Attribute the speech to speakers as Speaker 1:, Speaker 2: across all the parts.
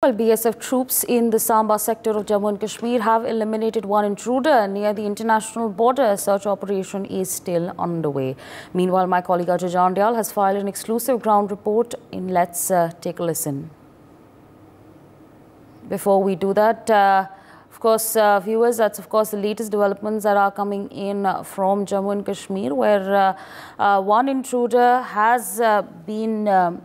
Speaker 1: Well, BSF troops in the Samba sector of Jammu and Kashmir have eliminated one intruder near the international border. Search operation is still underway. Meanwhile, my colleague Ajay Jandial has filed an exclusive ground report. In let's uh, take a listen. Before we do that. Uh, of course, uh, viewers, that's of course the latest developments that are coming in uh, from Jammu and Kashmir, where uh, uh one intruder has uh, been um,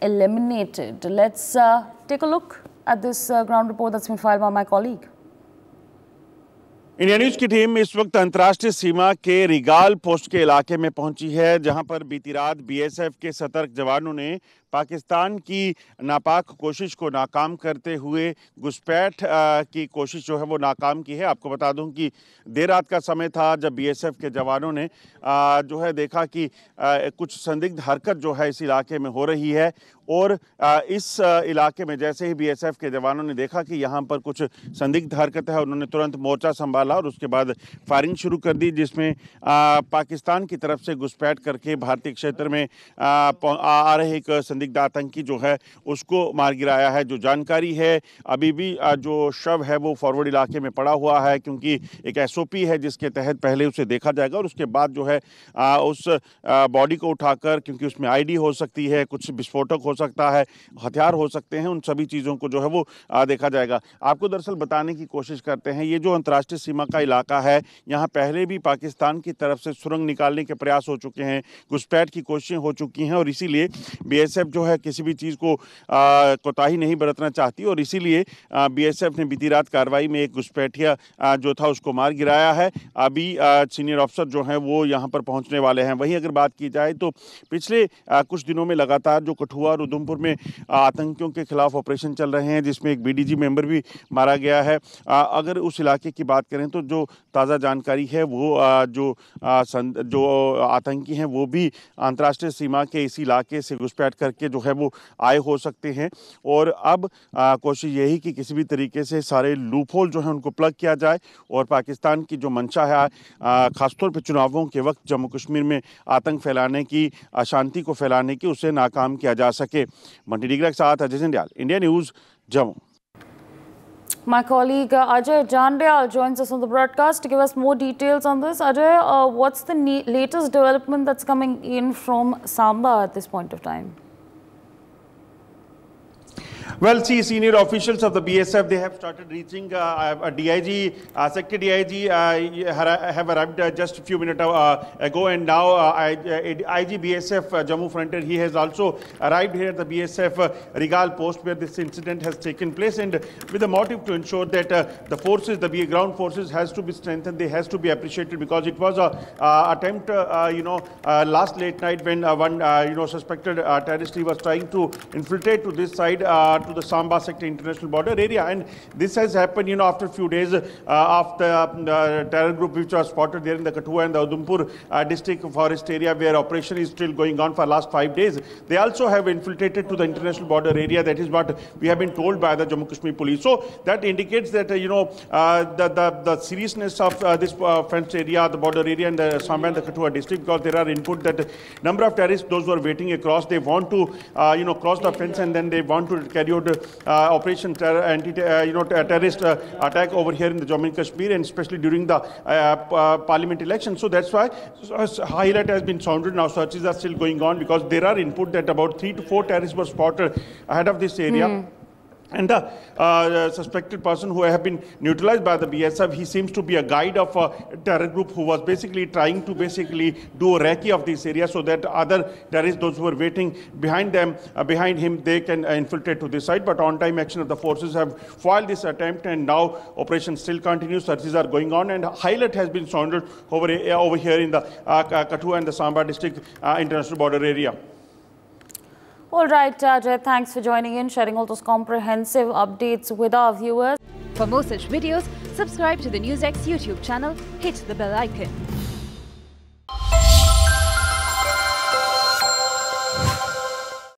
Speaker 1: eliminated. Let's uh, take a look at this uh, ground report that's been filed by my colleague.
Speaker 2: India news की team इस वक्त अंतर्राष्ट्रीय सीमा के रिगाल post के इलाके में पहुंची है जहां पर बीती रात बीएसएफ के सतर्क जवानों ने पाकिस्तान की नापाक कोशिश को नाकाम करते हुए घुसपैठ की कोशिश जो है वो नाकाम की है आपको बता दूं कि देर रात का समय था जब बीएसएफ के जवानों ने जो है देखा कि कुछ संदिग्ध हरकत जो है इस इलाके में हो रही है और इस इलाके में जैसे ही बीएसएफ के जवानों ने देखा कि यहाँ पर कुछ संदिग्ध हरकत है उन्होंने तुरंत मोर्चा संभाला और उसके बाद फायरिंग शुरू कर दी जिसमें पाकिस्तान की तरफ से घुसपैठ करके भारतीय क्षेत्र में आ, आ रहे एक संदिग्ध आतंकी जो है उसको मार गिराया है जो जानकारी है अभी भी जो शव है वो फॉरवर्ड इलाके में पड़ा हुआ है क्योंकि एक एस है जिसके तहत पहले उसे देखा जाएगा और उसके बाद जो है उस बॉडी को उठाकर क्योंकि उसमें आईडी हो सकती है कुछ विस्फोटक हो सकता है हथियार हो सकते हैं उन सभी चीज़ों को जो है वो देखा जाएगा आपको दरअसल बताने की कोशिश करते हैं ये जो अंतर्राष्ट्रीय सीमा का इलाका है यहाँ पहले भी पाकिस्तान की तरफ से सुरंग निकालने के प्रयास हो चुके हैं घुसपैठ की कोशिशें हो चुकी हैं और इसीलिए बी बीएसएफ जो है किसी भी चीज़ को कोताही नहीं बरतना चाहती और इसीलिए बीएसएफ ने बीती रात कार्रवाई में एक घुसपैठिया जो था उसको मार गिराया है अभी सीनियर ऑफिसर जो हैं वो यहाँ पर पहुँचने वाले हैं वहीं अगर बात की जाए तो पिछले कुछ दिनों में लगातार जो कठुआ और उधमपुर में आतंकियों के खिलाफ ऑपरेशन चल रहे हैं जिसमें एक बी मेंबर भी मारा गया है अगर उस इलाके की बात करें तो जो ताज़ा जानकारी है वो जो जो आतंकी हैं वो भी अंतर्राष्ट्रीय सीमा के इसी इलाके से घुसपैठ कर के जो है वो आए हो सकते हैं और अब कोशिश यही कि किसी भी तरीके से सारे लूप होल जो है उनको प्लग किया जाए और पाकिस्तान की जो मंशा है ख़ासतौर पर चुनावों के वक्त जम्मू कश्मीर में आतंक फैलाने की अशांति को फैलाने की उसे नाकाम किया जा सके मंडी डिगरा के साथ Ajay Sindhiyal India news Jammu
Speaker 1: My colleague uh, Ajay Jandial joins us on the broadcast to give us more details on this. Ajay, uh, what's the latest development that's coming in from Samba at this point of time?
Speaker 2: Well, see, senior officials of the BSF, they have started reaching uh, DIG, uh, Secretary DIG uh, have arrived uh, just a few minutes uh, ago and now uh, I, uh, IG BSF Jammu Frontier, he has also arrived here at the BSF Rigal post where this incident has taken place and with the motive to ensure that the forces, the ground forces has to be strengthened, they has to be appreciated because it was a attempt, you know, last late night when one, you know, suspected terrorist was trying to infiltrate to this side to the Samba sector international border area. And this has happened, you know, after a few days uh, after uh, terror group which was spotted there in the Katua and the Udhampur uh, district forest area where operation is still going on for last five days. They also have infiltrated to the international border area. That is what we have been told by the Jammu Kashmir police. So that indicates that, uh, you know, uh, the, the, the, seriousness of uh, this fence area, the border area and the Samba and the Katua district because there are input that number of terrorists, those who are waiting across, they want to, you know, cross the fence and then they want to carry continued uh, Operation anti uh, you know, terrorist uh, attack over here in the Jammu and Kashmir, and especially during the parliament election. So that's why a highlight has been sounded. Now searches are still going on because there are input that about three to four terrorists were spotted ahead of this area. Mm. And the uh, suspected person who have been neutralized by the BSF, he seems to be a guide of a terror group who was basically trying to basically do a recce of this area so that other terrorists, those who are waiting behind them, uh, behind him, they can uh, infiltrate to this side. But on-time action of the forces have foiled this attempt, and now operation still continues. Searches are going on, and highlight has been sounded over, over here in the uh, Kathua and the Samba district international border area.
Speaker 1: All right, uh, Jay, thanks for joining in, sharing all those comprehensive updates with our viewers. For more such videos, subscribe to the NewsX YouTube channel, hit the bell icon.